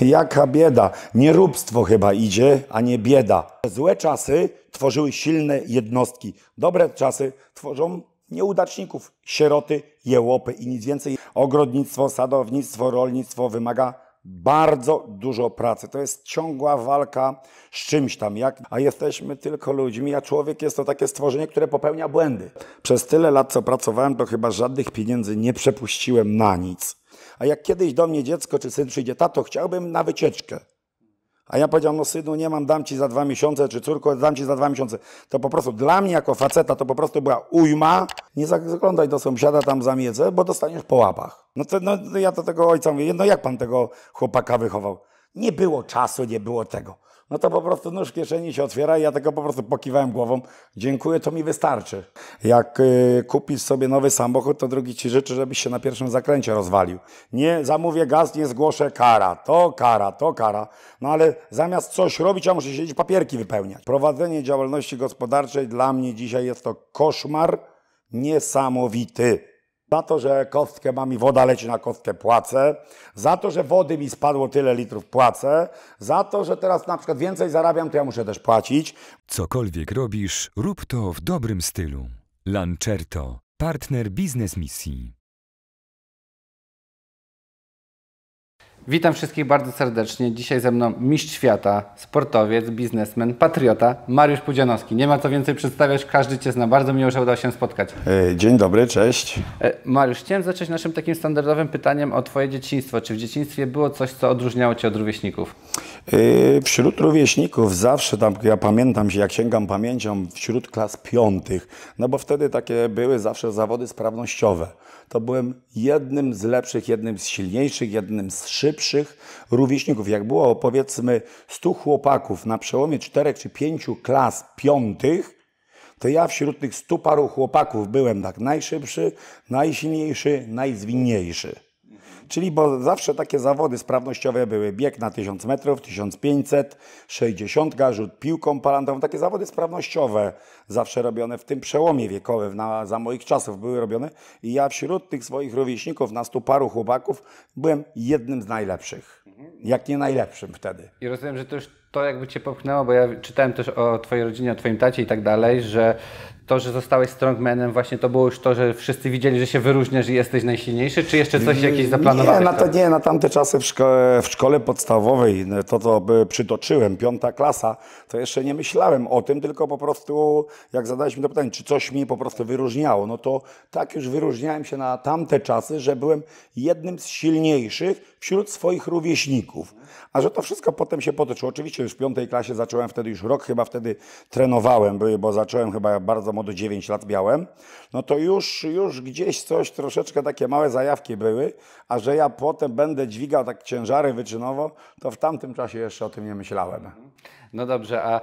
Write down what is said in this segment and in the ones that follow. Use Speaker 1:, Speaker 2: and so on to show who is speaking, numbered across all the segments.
Speaker 1: Jaka bieda. Nieróbstwo chyba idzie, a nie bieda. Złe czasy tworzyły silne jednostki. Dobre czasy tworzą nieudaczników, sieroty, jełopy i nic więcej. Ogrodnictwo, sadownictwo, rolnictwo wymaga bardzo dużo pracy. To jest ciągła walka z czymś tam, jak, a jesteśmy tylko ludźmi, a człowiek jest to takie stworzenie, które popełnia błędy. Przez tyle lat, co pracowałem, to chyba żadnych pieniędzy nie przepuściłem na nic. A jak kiedyś do mnie dziecko czy syn przyjdzie, tato, chciałbym na wycieczkę. A ja powiedziałam: no synu, nie mam, dam ci za dwa miesiące, czy córko, dam ci za dwa miesiące. To po prostu dla mnie jako faceta to po prostu była ujma. Nie zaglądaj do sąsiada tam za miedzę, bo dostaniesz po łapach. No to no, ja do tego ojca mówię, no jak pan tego chłopaka wychował? Nie było czasu, nie było tego no to po prostu nóż w kieszeni się otwiera i ja tego po prostu pokiwałem głową. Dziękuję, to mi wystarczy. Jak y, kupisz sobie nowy samochód, to drugi ci życzy, żebyś się na pierwszym zakręcie rozwalił. Nie zamówię gaz, nie zgłoszę kara, to kara, to kara. No ale zamiast coś robić, ja muszę siedzieć papierki wypełniać. Prowadzenie działalności gospodarczej dla mnie dzisiaj jest to koszmar niesamowity. Za to, że kostkę mam i woda leci na kostkę, płacę. Za to, że wody mi spadło tyle litrów, płacę. Za to, że teraz na przykład więcej zarabiam, to ja muszę też płacić. Cokolwiek robisz, rób to w dobrym stylu. Lancerto, partner biznes misji.
Speaker 2: Witam wszystkich bardzo serdecznie. Dzisiaj ze mną mistrz świata, sportowiec, biznesmen, patriota Mariusz Pudzianowski. Nie ma co więcej przedstawiać, każdy Cię zna. Bardzo miło, że udało się spotkać.
Speaker 1: E, dzień dobry, cześć.
Speaker 2: E, Mariusz, chciałem zacząć naszym takim standardowym pytaniem o Twoje dzieciństwo. Czy w dzieciństwie było coś, co odróżniało Cię od rówieśników?
Speaker 1: E, wśród rówieśników zawsze tam, ja pamiętam się, jak sięgam pamięcią, wśród klas piątych, no bo wtedy takie były zawsze zawody sprawnościowe. To byłem jednym z lepszych, jednym z silniejszych, jednym z szybszych szybszych rówieśników. Jak było powiedzmy 100 chłopaków na przełomie 4 czy 5 klas piątych, to ja wśród tych 100 paru chłopaków byłem tak najszybszy, najsilniejszy, najzwinniejszy. Czyli, bo zawsze takie zawody sprawnościowe były. Bieg na 1000 metrów, 1500, 60, rzut piłką palantową. Takie zawody sprawnościowe zawsze robione w tym przełomie wiekowym na, za moich czasów były robione. I ja wśród tych swoich rówieśników, na stu paru chłopaków, byłem jednym z najlepszych. Jak nie najlepszym wtedy.
Speaker 2: I rozumiem, że to już to jakby cię popchnęło, bo ja czytałem też o twojej rodzinie, o twoim tacie i tak dalej, że to, że zostałeś strongmanem, właśnie to było już to, że wszyscy widzieli, że się wyróżniasz i jesteś najsilniejszy, czy jeszcze coś jakieś zaplanowałeś? Nie, na, to,
Speaker 1: nie, na tamte czasy w szkole, w szkole podstawowej, no, to co przytoczyłem, piąta klasa, to jeszcze nie myślałem o tym, tylko po prostu, jak zadałeś mi to pytanie, czy coś mi po prostu wyróżniało, no to tak już wyróżniałem się na tamte czasy, że byłem jednym z silniejszych, wśród swoich rówieśników. A że to wszystko potem się potoczyło. Oczywiście już w piątej klasie zacząłem wtedy, już rok chyba wtedy trenowałem, bo zacząłem chyba bardzo młodo, 9 lat miałem. No to już, już gdzieś coś, troszeczkę takie małe zajawki były, a że ja potem będę dźwigał tak ciężary wyczynowo, to w tamtym czasie jeszcze o tym nie myślałem.
Speaker 2: No dobrze, a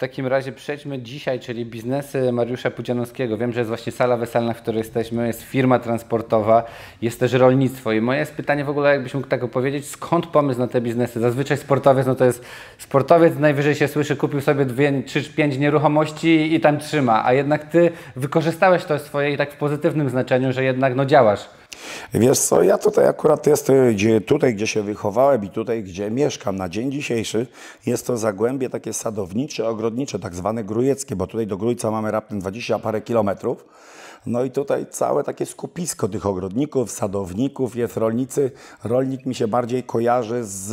Speaker 2: takim razie przejdźmy dzisiaj, czyli biznesy Mariusza Pudzianowskiego. Wiem, że jest właśnie sala weselna, w której jesteśmy, jest firma transportowa, jest też rolnictwo. I moje jest pytanie w ogóle, jakbyś mógł tak opowiedzieć, skąd pomysł na te biznesy? Zazwyczaj sportowiec, no to jest sportowiec, najwyżej się słyszy, kupił sobie dwie, trzy, pięć nieruchomości i tam trzyma. A jednak ty wykorzystałeś to swoje i tak w pozytywnym znaczeniu, że jednak no działasz.
Speaker 1: Wiesz co, ja tutaj akurat jest, gdzie, tutaj gdzie się wychowałem i tutaj gdzie mieszkam na dzień dzisiejszy, jest to zagłębie takie sadownicze, ogrodnicze, tak zwane grujeckie, bo tutaj do Grójca mamy raptem 20 parę kilometrów. No i tutaj całe takie skupisko tych ogrodników, sadowników, jest rolnicy. Rolnik mi się bardziej kojarzy z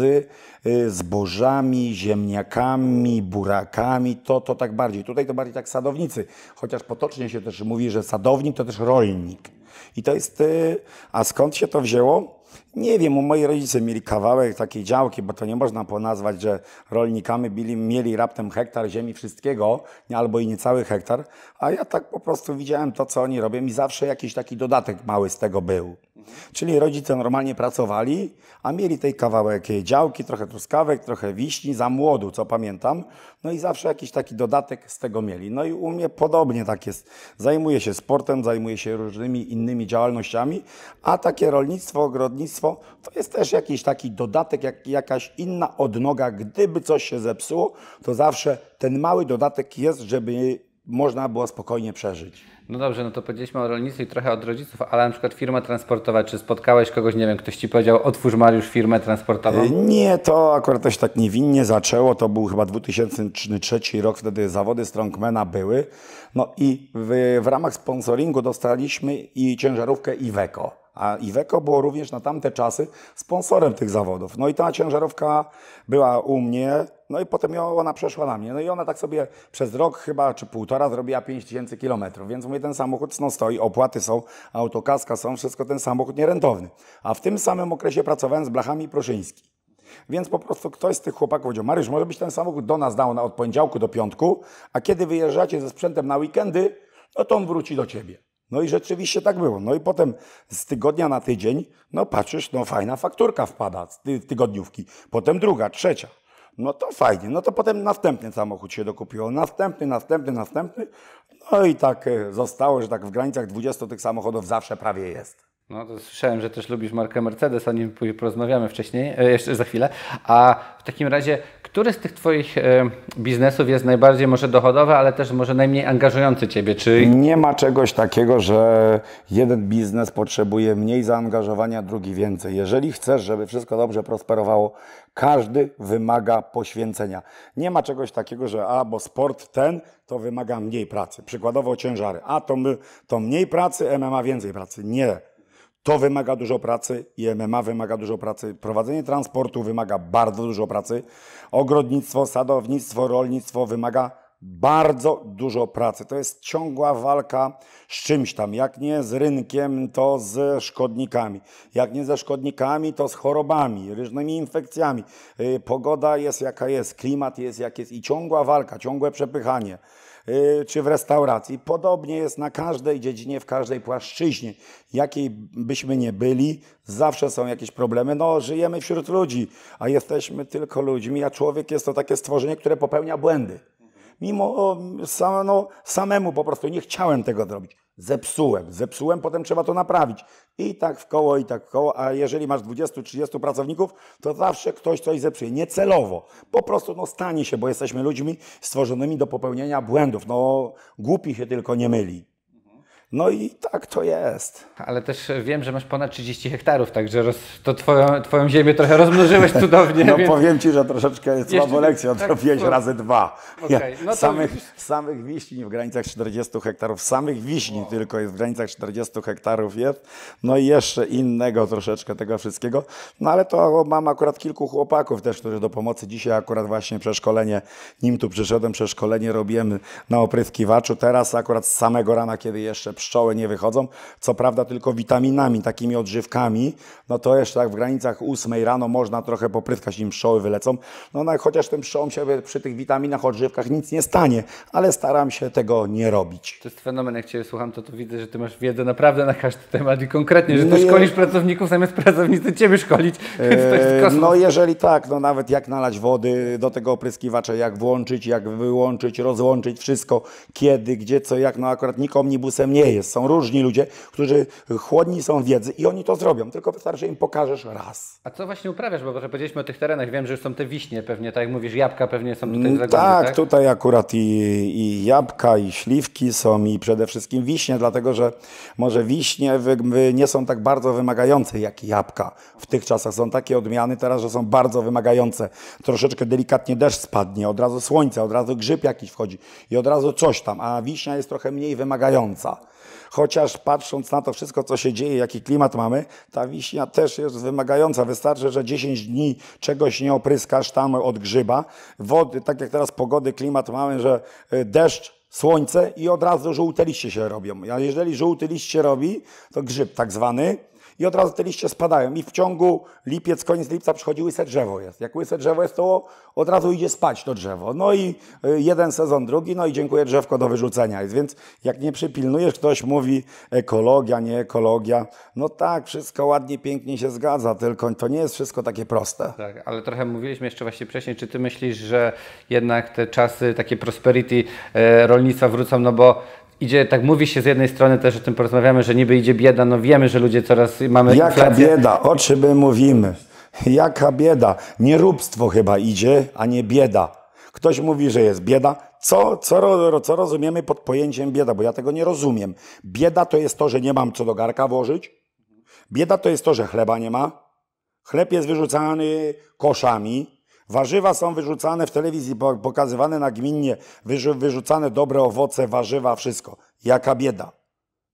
Speaker 1: y, zbożami, ziemniakami, burakami, to, to tak bardziej. Tutaj to bardziej tak sadownicy, chociaż potocznie się też mówi, że sadownik to też rolnik. I to jest, y, a skąd się to wzięło? Nie wiem, moi rodzice mieli kawałek takiej działki, bo to nie można ponazwać, że rolnikami byli, mieli raptem hektar ziemi wszystkiego, albo i niecały hektar, a ja tak po prostu widziałem to, co oni robią i zawsze jakiś taki dodatek mały z tego był. Czyli rodzice normalnie pracowali, a mieli tej kawałek działki, trochę truskawek, trochę wiśni, za młodu, co pamiętam. No i zawsze jakiś taki dodatek z tego mieli. No i u mnie podobnie tak jest. Zajmuję się sportem, zajmuję się różnymi innymi działalnościami, a takie rolnictwo, ogrodnictwo to jest też jakiś taki dodatek, jak, jakaś inna odnoga. Gdyby coś się zepsuło, to zawsze ten mały dodatek jest, żeby można było spokojnie przeżyć.
Speaker 2: No dobrze, no to powiedzieliśmy o rolnictwie i trochę od rodziców, ale na przykład firma transportowa, czy spotkałeś kogoś, nie wiem, ktoś ci powiedział, otwórz Mariusz firmę transportową? Y, nie,
Speaker 1: to akurat to się tak niewinnie zaczęło, to był chyba 2003 rok, wtedy zawody strongmana były, no i w, w ramach sponsoringu dostaliśmy i ciężarówkę Iveco. A Iveco było również na tamte czasy sponsorem tych zawodów. No i ta ciężarówka była u mnie, no i potem ona przeszła na mnie. No i ona tak sobie przez rok chyba, czy półtora zrobiła 5000 kilometrów. Więc mówię, ten samochód no, stoi, opłaty są, autokaska są, wszystko ten samochód nierentowny. A w tym samym okresie pracowałem z Blachami Proszyński. Więc po prostu ktoś z tych chłopaków powiedział, Mariusz, może być ten samochód do nas dał na od poniedziałku do piątku, a kiedy wyjeżdżacie ze sprzętem na weekendy, no to on wróci do ciebie. No i rzeczywiście tak było. No i potem z tygodnia na tydzień, no patrzysz, no fajna fakturka wpada z ty tygodniówki. Potem druga, trzecia. No to fajnie. No to potem następny samochód się dokupiło. Następny, następny, następny. No i tak e, zostało, że tak w granicach 20 tych samochodów zawsze prawie jest.
Speaker 2: No to słyszałem, że też lubisz markę Mercedes, o nim porozmawiamy wcześniej, e, jeszcze za chwilę. A w takim razie który z tych Twoich e, biznesów jest najbardziej może dochodowy, ale też może najmniej angażujący Ciebie? Czy... Nie
Speaker 1: ma czegoś takiego, że jeden biznes potrzebuje mniej zaangażowania, drugi więcej. Jeżeli chcesz, żeby wszystko dobrze prosperowało, każdy wymaga poświęcenia. Nie ma czegoś takiego, że a, bo sport ten to wymaga mniej pracy. Przykładowo ciężary. A, to, my, to mniej pracy, MMA więcej pracy. Nie. To wymaga dużo pracy i MMA wymaga dużo pracy. Prowadzenie transportu wymaga bardzo dużo pracy. Ogrodnictwo, sadownictwo, rolnictwo wymaga bardzo dużo pracy. To jest ciągła walka z czymś tam. Jak nie z rynkiem, to z szkodnikami. Jak nie ze szkodnikami, to z chorobami, różnymi infekcjami. Y, pogoda jest jaka jest, klimat jest jak jest i ciągła walka, ciągłe przepychanie. Y, czy w restauracji. Podobnie jest na każdej dziedzinie, w każdej płaszczyźnie. Jakiej byśmy nie byli, zawsze są jakieś problemy. No, żyjemy wśród ludzi, a jesteśmy tylko ludźmi, a człowiek jest to takie stworzenie, które popełnia błędy. Mimo no, samemu po prostu nie chciałem tego zrobić zepsułem, zepsułem, potem trzeba to naprawić. I tak w koło, i tak w koło, a jeżeli masz 20-30 pracowników, to zawsze ktoś coś zepsuje, niecelowo. Po prostu no, stanie się, bo jesteśmy ludźmi stworzonymi do popełnienia błędów. No, głupi się tylko nie myli. No i tak to jest.
Speaker 2: Ale też wiem, że masz ponad 30 hektarów, także roz, to twoją, twoją ziemię trochę rozmnożyłeś cudownie. no więc... powiem Ci,
Speaker 1: że troszeczkę tak, słabo lekcją tak, trafiłeś razy dwa. Okay. No samych, to... samych wiśni w granicach 40 hektarów, samych wiśni wow. tylko jest w granicach 40 hektarów jest. No i jeszcze innego troszeczkę tego wszystkiego. No ale to mam akurat kilku chłopaków też, którzy do pomocy dzisiaj akurat właśnie przeszkolenie, nim tu przyszedłem, przeszkolenie robiłem na opryskiwaczu. Teraz akurat z samego rana, kiedy jeszcze pszczoły nie wychodzą. Co prawda tylko witaminami, takimi odżywkami, no to jeszcze tak w granicach 8 rano można trochę popryskać, im pszczoły wylecą. No, no chociaż tym pszczołom się przy tych witaminach, odżywkach nic nie stanie, ale staram się tego nie robić.
Speaker 2: To jest fenomen, jak Cię słucham, to tu widzę, że Ty masz wiedzę naprawdę na każdy temat i konkretnie, że no Ty nie... szkolisz pracowników zamiast pracownicy Ciebie szkolić. Eee, no
Speaker 1: jeżeli tak, no nawet jak nalać wody do tego opryskiwacza, jak włączyć, jak wyłączyć, rozłączyć, wszystko, kiedy, gdzie, co, jak, no akurat nikt omnibusem nie są różni ludzie, którzy chłodni są wiedzy i oni to zrobią, tylko wystarczy im pokażesz raz.
Speaker 2: A co właśnie uprawiasz? Bo może powiedzieliśmy o tych terenach, wiem, że już są te wiśnie pewnie, tak jak mówisz, jabłka pewnie są tutaj w mm, tak, tak,
Speaker 1: tutaj akurat i, i jabłka, i śliwki są i przede wszystkim wiśnie, dlatego że może wiśnie wy, wy nie są tak bardzo wymagające jak jabłka. W tych czasach są takie odmiany teraz, że są bardzo wymagające. Troszeczkę delikatnie deszcz spadnie, od razu słońce, od razu grzyb jakiś wchodzi i od razu coś tam, a wiśnia jest trochę mniej wymagająca. Chociaż patrząc na to wszystko, co się dzieje, jaki klimat mamy, ta wiśnia też jest wymagająca. Wystarczy, że 10 dni czegoś nie opryskasz tam od grzyba. Wody, tak jak teraz pogody, klimat mamy, że y, deszcz, słońce i od razu żółte liście się robią. A jeżeli żółty liście robi, to grzyb tak zwany, i od razu te liście spadają. I w ciągu lipiec, koniec lipca przychodzi łyse drzewo jest. Jak łyse drzewo jest, to od razu idzie spać to drzewo. No i y, jeden sezon, drugi, no i dziękuję drzewko do wyrzucenia jest. Więc jak nie przypilnujesz, ktoś mówi ekologia, nie ekologia. No tak, wszystko ładnie, pięknie się zgadza, tylko to nie jest wszystko takie proste.
Speaker 2: Tak, ale trochę mówiliśmy jeszcze właśnie wcześniej, czy ty myślisz, że jednak te czasy takie prosperity e, rolnictwa wrócą, no bo idzie, tak mówi się z jednej strony też o tym porozmawiamy, że niby idzie bieda, no wiemy, że ludzie coraz mamy Jaka inflację. bieda?
Speaker 1: O czym my mówimy? Jaka bieda? Nieróbstwo chyba idzie, a nie bieda. Ktoś mówi, że jest bieda. Co, co, co rozumiemy pod pojęciem bieda? Bo ja tego nie rozumiem. Bieda to jest to, że nie mam co do garka włożyć. Bieda to jest to, że chleba nie ma. Chleb jest wyrzucany koszami. Warzywa są wyrzucane w telewizji, pokazywane nagminnie, wyrzucane dobre owoce, warzywa, wszystko. Jaka bieda.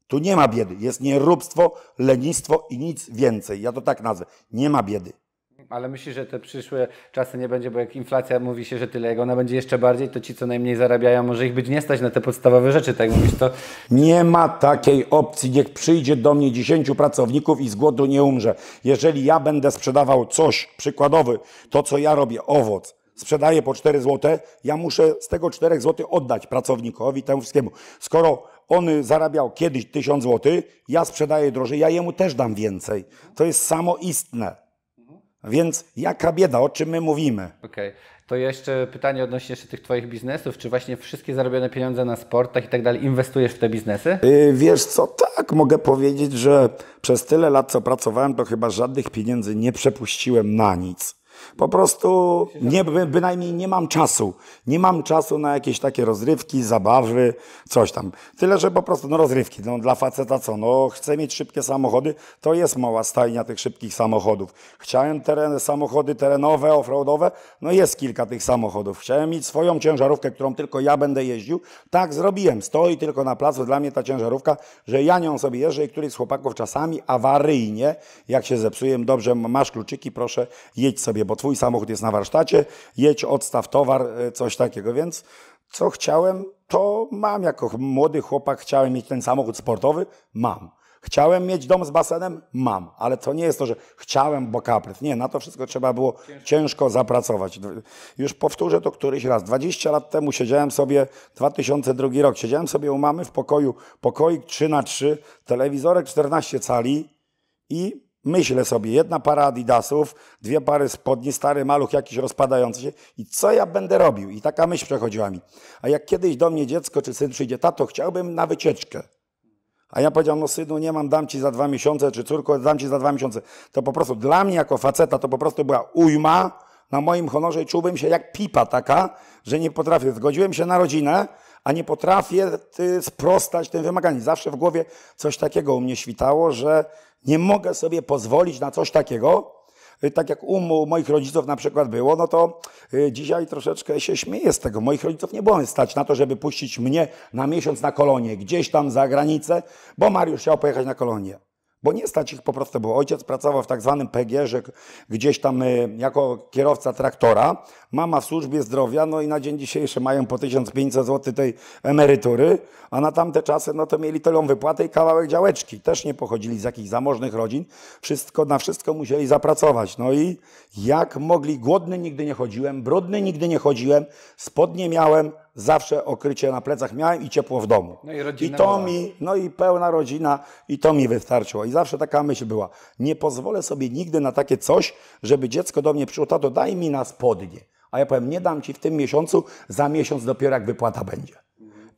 Speaker 1: Tu nie ma biedy. Jest nieróbstwo, lenistwo i nic więcej. Ja to tak nazwę. Nie ma biedy.
Speaker 2: Ale myślisz, że te przyszłe czasy nie będzie, bo jak inflacja mówi się, że tyle, jak ona będzie jeszcze bardziej, to ci co najmniej zarabiają, może ich być nie stać na te podstawowe rzeczy, tak mówisz to? Nie ma takiej opcji. Niech przyjdzie do mnie 10 pracowników
Speaker 1: i z głodu nie umrze. Jeżeli ja będę sprzedawał coś, przykładowy, to co ja robię, owoc, sprzedaję po 4 zł, ja muszę z tego 4 zł oddać pracownikowi temu wszystkiemu. Skoro on zarabiał kiedyś 1000 zł, ja sprzedaję drożej, ja jemu też dam więcej. To jest samoistne. Więc jaka bieda, o czym my mówimy?
Speaker 2: Okej. Okay. To jeszcze pytanie odnośnie jeszcze tych Twoich biznesów. Czy właśnie wszystkie zarobione pieniądze na sportach i tak dalej inwestujesz w te biznesy?
Speaker 1: Yy, wiesz co, tak. Mogę powiedzieć, że przez tyle lat, co pracowałem, to chyba żadnych pieniędzy nie przepuściłem na nic. Po prostu nie, bynajmniej nie mam czasu. Nie mam czasu na jakieś takie rozrywki, zabawy, coś tam. Tyle, że po prostu no rozrywki. No, dla faceta co? No, chcę mieć szybkie samochody. To jest mała stajnia tych szybkich samochodów. Chciałem tereny samochody terenowe, offroadowe. No jest kilka tych samochodów. Chciałem mieć swoją ciężarówkę, którą tylko ja będę jeździł. Tak zrobiłem. Stoi tylko na placu dla mnie ta ciężarówka, że ja nią sobie jeżdżę i któryś z chłopaków czasami awaryjnie, jak się zepsuję, dobrze, masz kluczyki, proszę, jedź sobie bo twój samochód jest na warsztacie, jedź, odstaw towar, e, coś takiego. Więc co chciałem, to mam. Jako młody chłopak chciałem mieć ten samochód sportowy, mam. Chciałem mieć dom z basenem? Mam, ale to nie jest to, że chciałem, bo kapryt. Nie, na to wszystko trzeba było ciężko. ciężko zapracować. Już powtórzę to któryś raz. 20 lat temu siedziałem sobie, 2002 rok, siedziałem sobie u mamy w pokoju, pokoik 3 na 3 telewizorek 14 cali i myślę sobie, jedna para Adidasów, dwie pary spodni, stary maluch jakiś rozpadający się i co ja będę robił? I taka myśl przechodziła mi. A jak kiedyś do mnie dziecko czy syn przyjdzie, tato, chciałbym na wycieczkę. A ja powiedziałem: no synu, nie mam, dam ci za dwa miesiące, czy córko, dam ci za dwa miesiące. To po prostu dla mnie jako faceta to po prostu była ujma na moim honorze i czułbym się jak pipa taka, że nie potrafię. Zgodziłem się na rodzinę, a nie potrafię y, sprostać tym wymaganiom. Zawsze w głowie coś takiego u mnie świtało, że nie mogę sobie pozwolić na coś takiego, y, tak jak u moich rodziców na przykład było, no to y, dzisiaj troszeczkę się śmieję z tego. Moich rodziców nie było stać na to, żeby puścić mnie na miesiąc na kolonie, gdzieś tam za granicę, bo Mariusz chciał pojechać na kolonię bo nie stać ich po prostu, bo ojciec pracował w tak zwanym PG, że gdzieś tam y, jako kierowca traktora, mama w służbie zdrowia, no i na dzień dzisiejszy mają po 1500 zł tej emerytury, a na tamte czasy no to mieli tylą wypłatę i kawałek działeczki. Też nie pochodzili z jakichś zamożnych rodzin, wszystko, na wszystko musieli zapracować. No i jak mogli, głodny nigdy nie chodziłem, brudny nigdy nie chodziłem, spodnie miałem, zawsze okrycie na plecach miałem i ciepło w domu. No i rodzina. I to była. mi, no i pełna rodzina, i to mi wystarczyło. I zawsze taka myśl była. Nie pozwolę sobie nigdy na takie coś, żeby dziecko do mnie przyszło, tato daj mi na spodnie. A ja powiem, nie dam ci w tym miesiącu, za miesiąc dopiero jak wypłata będzie.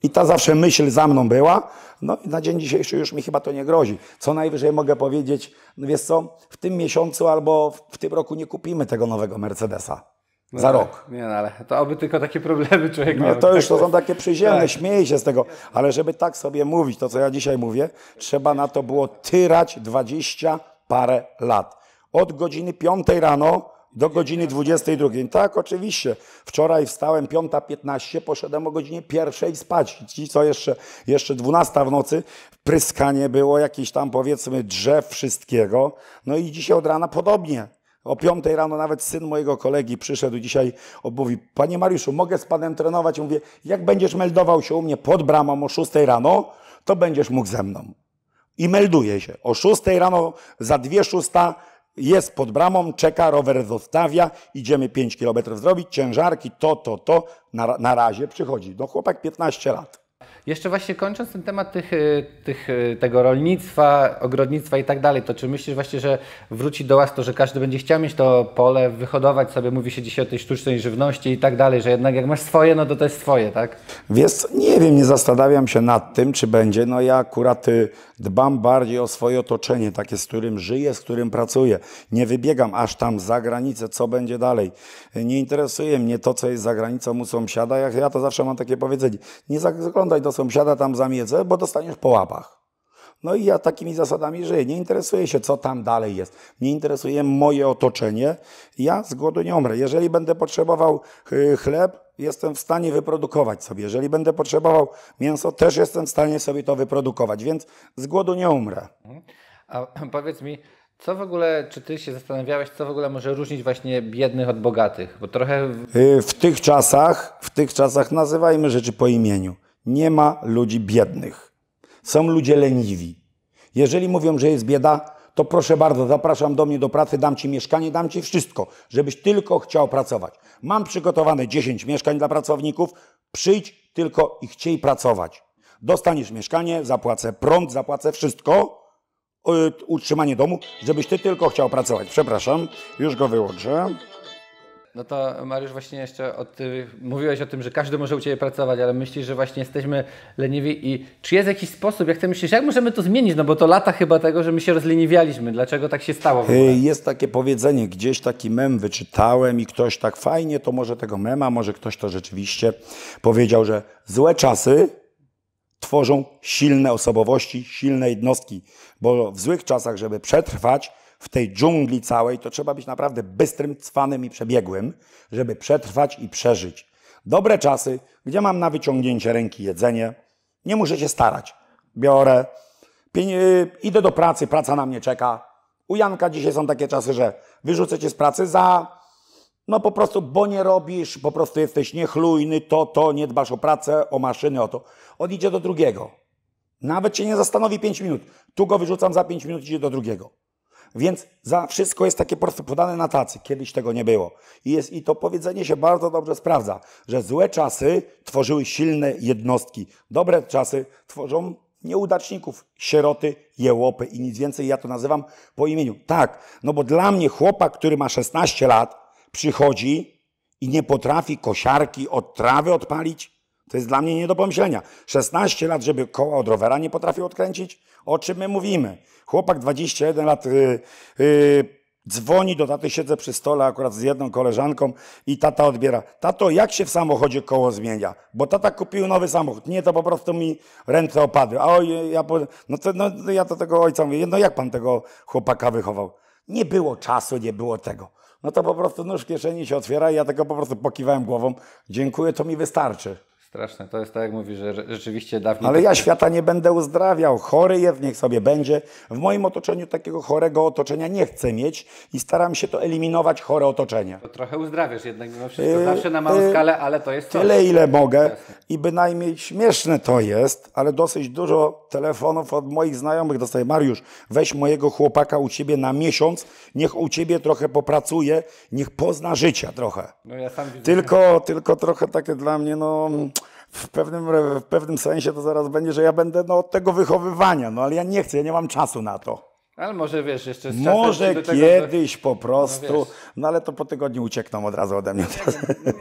Speaker 1: I ta zawsze myśl za mną była. No i na dzień dzisiejszy już mi chyba to nie grozi. Co najwyżej mogę powiedzieć, no wiesz co, w tym miesiącu albo w tym roku nie kupimy tego nowego Mercedesa
Speaker 2: no za tak. rok. Nie no, ale to aby tylko takie problemy człowiek miał. No to już to są
Speaker 1: takie przyziemne, tak. śmieję się z tego, ale żeby tak sobie mówić, to co ja dzisiaj mówię, trzeba na to było tyrać 20 parę lat. Od godziny 5 rano do godziny 22. Tak, oczywiście. Wczoraj wstałem 5.15, poszedłem o godzinie 1 spać. Ci, co jeszcze, jeszcze 12 w nocy, pryskanie było jakieś tam powiedzmy drzew wszystkiego. No i dzisiaj od rana podobnie. O piątej rano nawet syn mojego kolegi przyszedł dzisiaj, mówi, panie Mariuszu, mogę z panem trenować? Mówię, jak będziesz meldował się u mnie pod bramą o szóstej rano, to będziesz mógł ze mną. I melduje się. O szóstej rano, za dwie szósta jest pod bramą, czeka, rower zostawia, idziemy 5 kilometrów zrobić, ciężarki, to, to, to. Na, na razie przychodzi. No chłopak 15 lat.
Speaker 2: Jeszcze właśnie kończąc ten temat tych, y, tych, y, tego rolnictwa, ogrodnictwa i tak dalej, to czy myślisz właśnie, że wróci do was to, że każdy będzie chciał mieć to pole, wyhodować sobie, mówi się dzisiaj o tej sztucznej żywności i tak dalej, że jednak jak masz swoje, no to to jest swoje, tak?
Speaker 1: Wiesz, nie wiem, nie zastanawiam się nad tym, czy będzie. No ja akurat y, dbam bardziej o swoje otoczenie, takie z którym żyję, z którym pracuję. Nie wybiegam aż tam za granicę, co będzie dalej. Nie interesuje mnie to, co jest za granicą u sąsiada. Ja, ja to zawsze mam takie powiedzenie. Nie zaglądaj do sąsiada tam zamiedzę, bo dostaniesz po łapach. No i ja takimi zasadami żyję. Nie interesuję się, co tam dalej jest. Nie interesuje moje otoczenie. Ja z głodu nie umrę. Jeżeli będę potrzebował y, chleb, jestem w stanie wyprodukować sobie. Jeżeli będę potrzebował mięso, też jestem w stanie sobie to wyprodukować, więc z głodu nie umrę.
Speaker 2: Mhm. A powiedz mi, co w ogóle, czy ty się zastanawiałeś, co w ogóle może różnić właśnie biednych od bogatych? Bo trochę.
Speaker 1: W y, tych czasach, w tych czasach nazywajmy rzeczy po imieniu. Nie ma ludzi biednych. Są ludzie leniwi. Jeżeli mówią, że jest bieda, to proszę bardzo, zapraszam do mnie do pracy, dam Ci mieszkanie, dam Ci wszystko, żebyś tylko chciał pracować. Mam przygotowane 10 mieszkań dla pracowników, przyjdź tylko i chciej pracować. Dostaniesz mieszkanie, zapłacę prąd, zapłacę wszystko, y, utrzymanie domu, żebyś Ty tylko chciał pracować. Przepraszam, już go wyłączę.
Speaker 2: No to Mariusz właśnie jeszcze od, y, mówiłeś o tym, że każdy może u Ciebie pracować, ale myślisz, że właśnie jesteśmy leniwi i czy jest jakiś sposób, jak Ty myślisz, jak możemy to zmienić? No bo to lata chyba tego, że my się rozleniwialiśmy. Dlaczego tak się stało? Y,
Speaker 1: jest takie powiedzenie, gdzieś taki mem wyczytałem i ktoś tak fajnie, to może tego mema, może ktoś to rzeczywiście powiedział, że złe czasy tworzą silne osobowości, silne jednostki, bo w złych czasach, żeby przetrwać, w tej dżungli całej, to trzeba być naprawdę bystrym, cwanym i przebiegłym, żeby przetrwać i przeżyć. Dobre czasy, gdzie mam na wyciągnięcie ręki jedzenie, nie muszę się starać. Biorę, y, idę do pracy, praca na mnie czeka. U Janka dzisiaj są takie czasy, że wyrzucę cię z pracy za no po prostu, bo nie robisz, po prostu jesteś niechlujny, to, to, nie dbasz o pracę, o maszyny, o to. On idzie do drugiego. Nawet się nie zastanowi 5 minut. Tu go wyrzucam za 5 minut, idzie do drugiego. Więc za wszystko jest takie po prostu podane na tacy. Kiedyś tego nie było. I, jest, I to powiedzenie się bardzo dobrze sprawdza, że złe czasy tworzyły silne jednostki. Dobre czasy tworzą nieudaczników, sieroty, jełopy i nic więcej. Ja to nazywam po imieniu. Tak, no bo dla mnie chłopak, który ma 16 lat, przychodzi i nie potrafi kosiarki od trawy odpalić, to jest dla mnie nie do pomyślenia. 16 lat, żeby koło od rowera nie potrafił odkręcić? O czym my mówimy? Chłopak 21 lat yy, yy, dzwoni do taty, siedzę przy stole akurat z jedną koleżanką i tata odbiera. Tato, jak się w samochodzie koło zmienia? Bo tata kupił nowy samochód. Nie, to po prostu mi ręce opadły. A oj, ja, no to, no, ja do tego ojca mówię, no jak pan tego chłopaka wychował? Nie było czasu, nie było tego. No to po prostu nóż w kieszeni się otwiera i ja tego po prostu pokiwałem głową. Dziękuję, to mi wystarczy.
Speaker 2: Straszne, to jest tak jak mówi, że rzeczywiście dawniej... Ale ja świata
Speaker 1: nie będę uzdrawiał, chory jest, niech sobie będzie. W moim otoczeniu takiego chorego otoczenia nie chcę mieć i staram się to eliminować, chore otoczenie. To
Speaker 2: trochę uzdrawiasz jednak mimo wszystko, yy, zawsze na małą yy, skalę, ale to jest... Tyle, coś. ile mogę Jasne.
Speaker 1: i bynajmniej śmieszne to jest, ale dosyć dużo telefonów od moich znajomych dostaję. Mariusz, weź mojego chłopaka u Ciebie na miesiąc, niech u Ciebie trochę popracuje, niech pozna życia trochę. No ja sam widzę. Tylko, tylko trochę takie dla mnie, no w pewnym, w pewnym sensie to zaraz będzie, że ja będę no, od tego wychowywania, no ale ja nie chcę, ja nie mam czasu na to.
Speaker 2: Ale może wiesz, jeszcze z Może kiedyś
Speaker 1: że... po no prostu, no, no, ale to po tygodniu uciekną od razu ode mnie.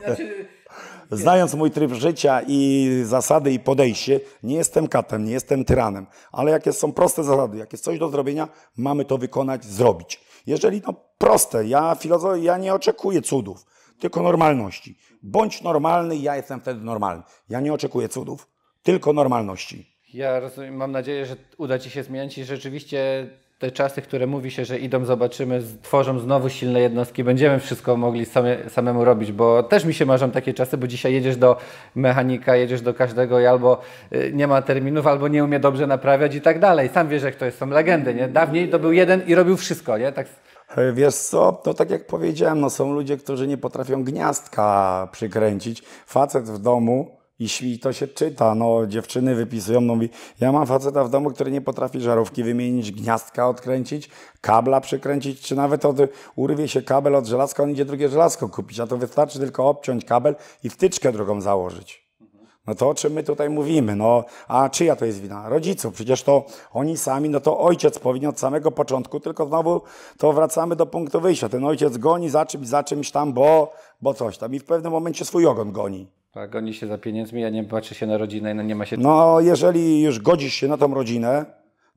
Speaker 1: znaczy, Znając mój tryb życia i zasady i podejście, nie jestem katem, nie jestem tyranem, ale jakie są proste zasady, jakie jest coś do zrobienia, mamy to wykonać, zrobić. Jeżeli no proste, ja filozof, ja nie oczekuję cudów tylko normalności. Bądź normalny, ja jestem wtedy normalny. Ja nie oczekuję cudów, tylko normalności.
Speaker 2: Ja rozumiem, mam nadzieję, że uda Ci się zmienić i rzeczywiście te czasy, które mówi się, że idą, zobaczymy, tworzą znowu silne jednostki, będziemy wszystko mogli same, samemu robić, bo też mi się marzą takie czasy, bo dzisiaj jedziesz do mechanika, jedziesz do każdego i albo y, nie ma terminów, albo nie umie dobrze naprawiać i tak dalej. Sam wiesz, jak to jest, są legendy, nie? Dawniej to był jeden i robił wszystko, nie? Tak...
Speaker 1: E, wiesz co, no tak jak powiedziałem,
Speaker 2: no są ludzie, którzy nie potrafią
Speaker 1: gniazdka przykręcić. Facet w domu i to się czyta, no dziewczyny wypisują, no mówi, ja mam faceta w domu, który nie potrafi żarówki wymienić, gniazdka odkręcić, kabla przykręcić, czy nawet od, urwie się kabel od żelazka, on idzie drugie żelazko kupić, a to wystarczy tylko obciąć kabel i wtyczkę drugą założyć. No to o czym my tutaj mówimy? No, a czyja to jest wina? Rodziców. Przecież to oni sami, no to ojciec powinien od samego początku, tylko znowu to wracamy do punktu wyjścia. Ten ojciec goni za czymś, za czymś tam, bo, bo coś
Speaker 2: tam. I w pewnym momencie swój ogon goni. Tak, goni się za pieniędzmi, a nie patrzy się na rodzinę i no nie ma się... No, jeżeli
Speaker 1: już godzisz się na tą rodzinę,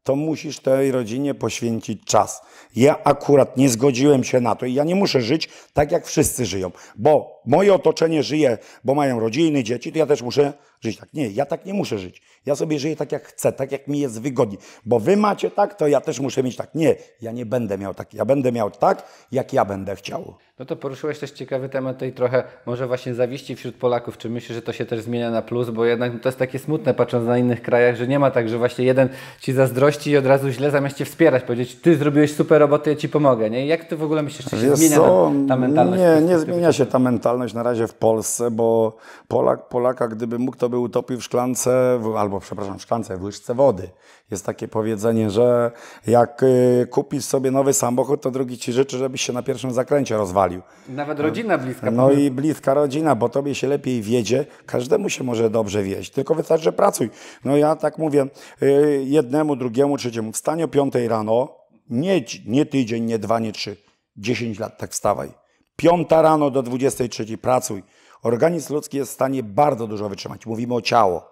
Speaker 1: to musisz tej rodzinie poświęcić czas. Ja akurat nie zgodziłem się na to i ja nie muszę żyć tak, jak wszyscy żyją, bo moje otoczenie żyje, bo mają rodziny, dzieci, to ja też muszę żyć tak. Nie, ja tak nie muszę żyć. Ja sobie żyję tak, jak chcę, tak, jak mi jest wygodnie. Bo wy macie tak, to ja też muszę mieć tak. Nie, ja nie będę miał tak. Ja będę miał tak, jak ja będę chciał.
Speaker 2: No to poruszyłeś też ciekawy temat tej trochę może właśnie zawiści wśród Polaków. Czy myślisz, że to się też zmienia na plus? Bo jednak to jest takie smutne patrząc na innych krajach, że nie ma tak, że właśnie jeden ci zazdrości i od razu źle zamiast cię wspierać, powiedzieć ty zrobiłeś super robotę, ja ci pomogę. Nie? Jak ty w ogóle myślisz, czy się Wiesz zmienia ta, ta mentalność? Nie, nie
Speaker 1: zmienia się ta mentalność na razie w Polsce, bo Polak Polaka gdyby mógł to kto by utopił w szklance, albo przepraszam, w szklance, w łyżce wody. Jest takie powiedzenie, że jak y, kupisz sobie nowy samochód, to drugi ci życzy, żebyś się na pierwszym zakręcie rozwalił.
Speaker 2: Nawet rodzina bliska. No powiem. i
Speaker 1: bliska rodzina, bo tobie się lepiej wiedzie, każdemu się może dobrze wieść, tylko wystarczy, że pracuj. No ja tak mówię, y, jednemu, drugiemu, trzeciemu, wstanie o piątej rano, nie, nie tydzień, nie dwa, nie trzy, dziesięć lat tak wstawaj. Piąta rano do 23 pracuj Organizm ludzki jest w stanie bardzo dużo wytrzymać. Mówimy o ciało,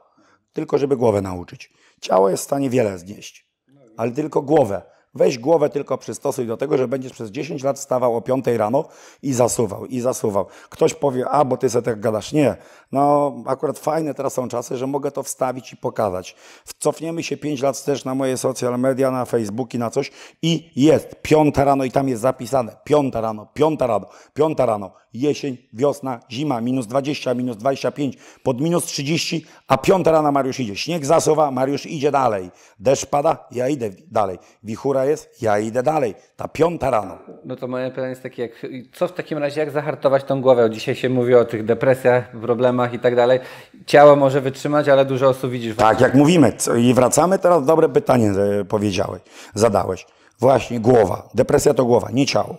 Speaker 1: tylko żeby głowę nauczyć. Ciało jest w stanie wiele znieść, ale tylko głowę. Weź głowę tylko przystosuj do tego, że będziesz przez 10 lat stawał o 5 rano i zasuwał, i zasuwał. Ktoś powie, a bo ty se tak gadasz. Nie, no akurat fajne teraz są czasy, że mogę to wstawić i pokazać. Cofniemy się 5 lat też na moje social media, na Facebooki, na coś i jest, 5 rano i tam jest zapisane, 5 rano, 5 rano, 5 rano jesień, wiosna, zima, minus 20, minus 25, pod minus 30, a piąta rana Mariusz idzie. Śnieg zasuwa, Mariusz idzie dalej. Deszcz pada, ja idę dalej. Wichura jest, ja idę dalej.
Speaker 2: Ta piąta rano. No to moje pytanie jest takie, jak, co w takim razie, jak zahartować tą głowę? Dzisiaj się mówi o tych depresjach, problemach i tak dalej. Ciało może wytrzymać, ale dużo osób widzisz. Tak, jak
Speaker 1: mówimy i wracamy, teraz dobre pytanie e, powiedziałeś, zadałeś. Właśnie głowa. Depresja to głowa, nie ciało.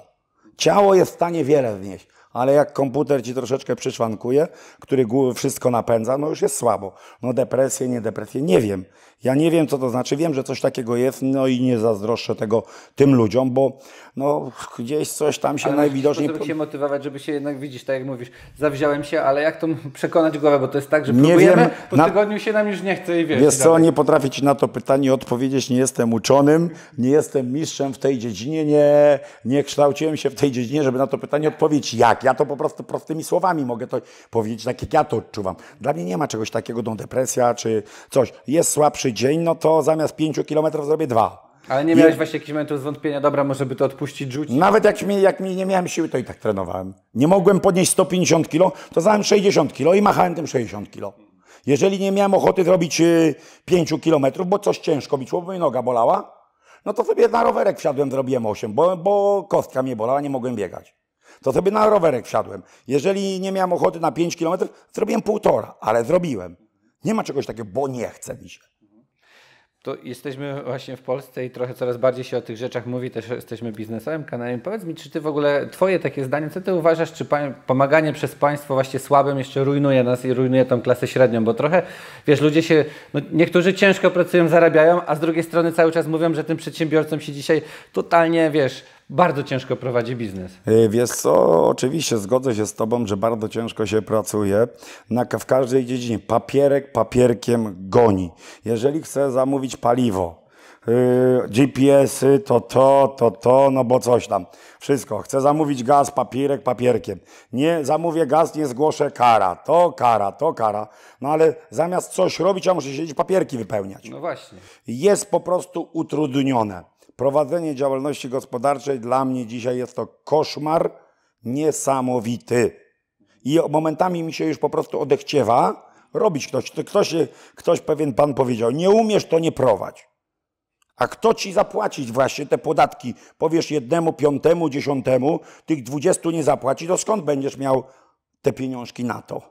Speaker 1: Ciało jest w stanie wiele wnieść ale jak komputer ci troszeczkę przyszwankuje, który wszystko napędza, no już jest słabo. No depresję, nie depresję, nie wiem. Ja nie wiem, co to znaczy. Wiem, że coś takiego jest, no i nie zazdroszczę tego tym ludziom,
Speaker 2: bo no, gdzieś coś tam się ale najwidoczniej... Ale się motywować, żeby się jednak, widzisz, tak jak mówisz, zawziąłem się, ale jak to przekonać głowę, bo to jest tak, że próbujemy, wiem, po na... tygodniu się nam już nie chce i wiesz. Wiesz co, nie
Speaker 1: potrafię ci na to pytanie odpowiedzieć, nie jestem uczonym, nie jestem mistrzem w tej dziedzinie, nie, nie kształciłem się w tej dziedzinie, żeby na to pytanie odpowiedzieć jak. Ja to po prostu prostymi słowami mogę to powiedzieć, tak jak ja to odczuwam. Dla mnie nie ma czegoś takiego, no depresja czy coś. Jest słabszy dzień, no to zamiast 5 kilometrów zrobię dwa.
Speaker 2: Ale nie miałeś I... właśnie jakiegoś momentu zwątpienia, dobra, może by to odpuścić, rzucić?
Speaker 1: Nawet jak mi, jak mi nie miałem siły, to i tak trenowałem. Nie mogłem podnieść 150 kilo, to załem 60 kilo i machałem tym 60 kilo. Jeżeli nie miałem ochoty zrobić 5 y, kilometrów, bo coś ciężko mi szło, bo mi noga bolała, no to sobie na rowerek wsiadłem, zrobiłem 8, bo, bo kostka mnie bolała, nie mogłem biegać. To sobie na rowerek wsiadłem. Jeżeli nie miałem ochoty na 5 kilometrów, zrobiłem półtora, ale zrobiłem. Nie ma czegoś takiego, bo nie chcę mi
Speaker 2: się to jesteśmy właśnie w Polsce i trochę coraz bardziej się o tych rzeczach mówi, też jesteśmy biznesowym kanałem. Powiedz mi, czy ty w ogóle, twoje takie zdanie, co ty uważasz, czy pomaganie przez państwo właśnie słabym jeszcze rujnuje nas i rujnuje tą klasę średnią, bo trochę, wiesz, ludzie się, no niektórzy ciężko pracują, zarabiają, a z drugiej strony cały czas mówią, że tym przedsiębiorcom się dzisiaj totalnie, wiesz, bardzo ciężko prowadzi biznes.
Speaker 1: E, wiesz co, oczywiście zgodzę się z Tobą, że bardzo ciężko się pracuje. Na, w każdej dziedzinie papierek papierkiem goni. Jeżeli chcę zamówić paliwo, Y, GPS-y, to to, to to, no bo coś tam. Wszystko. Chcę zamówić gaz, papierek, papierkiem. Nie zamówię gaz, nie zgłoszę kara. To kara, to kara. No ale zamiast coś robić, ja muszę siedzieć papierki wypełniać. No właśnie. Jest po prostu utrudnione. Prowadzenie działalności gospodarczej dla mnie dzisiaj jest to koszmar niesamowity. I momentami mi się już po prostu odechciewa robić ktoś. Ktoś, ktoś pewien pan powiedział, nie umiesz to nie prowadź. A kto ci zapłacić właśnie te podatki? Powiesz jednemu, piątemu, dziesiątemu, tych dwudziestu nie zapłaci, to skąd będziesz miał te pieniążki na to?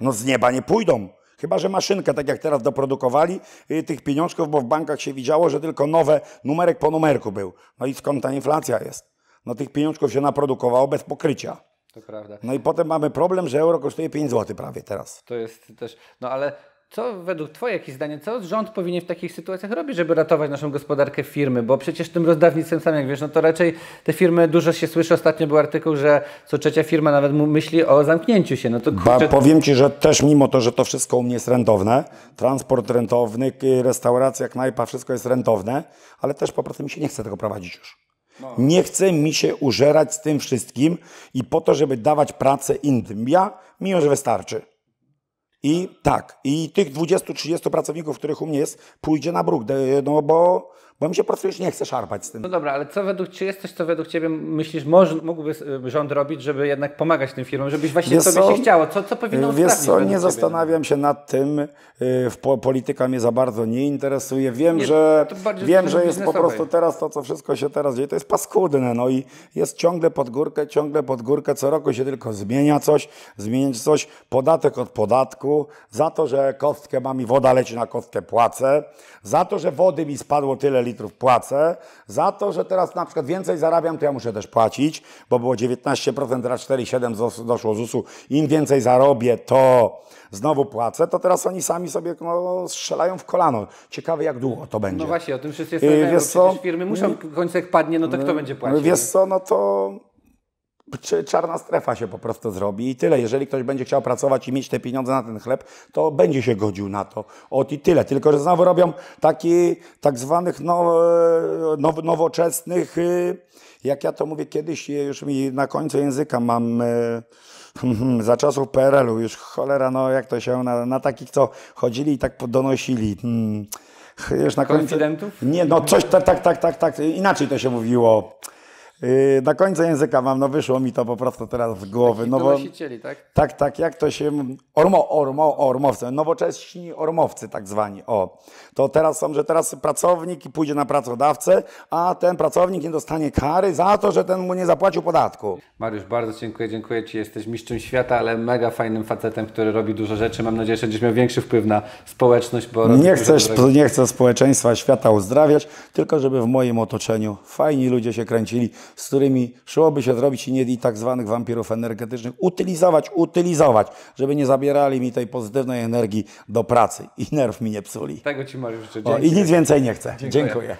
Speaker 1: No z nieba nie pójdą. Chyba, że maszynkę, tak jak teraz doprodukowali y, tych pieniążków, bo w bankach się widziało, że tylko nowe, numerek po numerku był. No i skąd ta inflacja jest? No tych pieniążków się naprodukowało bez pokrycia.
Speaker 2: To prawda. No i
Speaker 1: potem mamy problem, że euro kosztuje 5 zł prawie teraz.
Speaker 2: To jest też, no ale co według Twojego jakieś zdanie, co rząd powinien w takich sytuacjach robić, żeby ratować naszą gospodarkę firmy? Bo przecież tym rozdawnictwem sam jak wiesz, no to raczej te firmy dużo się słyszy. Ostatnio był artykuł, że co trzecia firma nawet myśli o zamknięciu się. No to kurczę... Ba, powiem
Speaker 1: Ci, że też mimo to, że to wszystko u mnie jest rentowne, transport rentowny, restauracja, knajpa, wszystko jest rentowne, ale też po prostu mi się nie chce tego prowadzić już. No. Nie chce mi się użerać z tym wszystkim i po to, żeby dawać pracę innym. Ja, mimo że wystarczy. I tak, i tych 20-30 pracowników, których u mnie jest, pójdzie na bruk, no bo bo mi się po prostu już nie chce szarpać z tym. No
Speaker 2: dobra, ale co według Ciebie jest coś, co według Ciebie myślisz, może, mógłby y, rząd robić, żeby jednak pomagać tym firmom, żebyś właśnie wiesz sobie co? się chciało? Co, co powinno y, Wiesz co, nie zastanawiam
Speaker 1: się nad tym, y, polityka mnie za bardzo nie interesuje. Wiem, nie, że, wiem że jest po prostu teraz to, co wszystko się teraz dzieje, to jest paskudne, no i jest ciągle pod górkę, ciągle pod górkę, co roku się tylko zmienia coś, zmieniać coś, podatek od podatku, za to, że kostkę mam i woda leci na kostkę płacę, za to, że wody mi spadło tyle litrów płacę za to, że teraz na przykład więcej zarabiam, to ja muszę też płacić, bo było 19% raz 4,7 doszło z ZUS-u. Im więcej zarobię, to znowu płacę, to teraz oni sami sobie no, strzelają w kolano. Ciekawe, jak długo to będzie. No właśnie,
Speaker 2: o tym wszyscy jesteśmy. yy, wiesz firmy muszą, końcek padnie, no to kto y, będzie płacił? Wiesz co,
Speaker 1: no to czarna strefa się po prostu zrobi i tyle. Jeżeli ktoś będzie chciał pracować i mieć te pieniądze na ten chleb, to będzie się godził na to. Ot i tyle. Tylko, że znowu robią taki tak zwanych now, e, now, nowoczesnych, y, jak ja to mówię kiedyś, już mi na końcu języka mam e, za czasów PRL-u, już cholera, no jak to się, na, na takich, co chodzili i tak donosili. Hmm. Już na końcu... Konfidentów? Nie, no coś, tak, tak, tak, tak, tak, inaczej to się mówiło. Na yy, końcu języka mam, no wyszło mi to po prostu teraz z głowy. No bo, tak? Tak, tak, jak to się... Ormo, ormo, ormowcy, nowocześni ormowcy tak zwani, o. To teraz są, że teraz pracownik pójdzie na pracodawcę, a ten pracownik nie dostanie kary za to, że ten mu nie zapłacił podatku.
Speaker 2: Mariusz, bardzo dziękuję, dziękuję Ci, jesteś mistrzem świata, ale mega fajnym facetem, który robi dużo rzeczy. Mam nadzieję, że będziesz miał większy wpływ na społeczność, bo... Nie, chcesz, nie
Speaker 1: chcę społeczeństwa świata uzdrawiać, tylko żeby w moim otoczeniu
Speaker 2: fajni ludzie się
Speaker 1: kręcili, z którymi szłoby się zrobić i nie i tak zwanych wampirów energetycznych utylizować, utylizować, żeby nie zabierali mi tej pozytywnej energii do pracy i nerw mi nie psuli. Tego Ci Mariusz życzę. I nic więcej nie chcę. Dziękuję. Dziękuję.